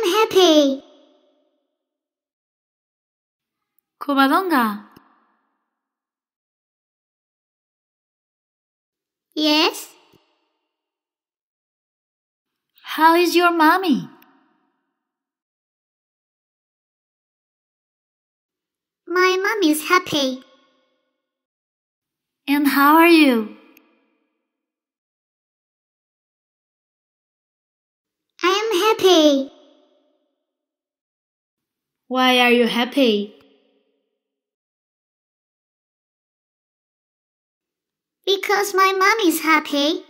I'm happy. Covadonga. Yes? How is your mommy? My mom is happy. And how are you? I am happy. Why are you happy? Because my mom is happy.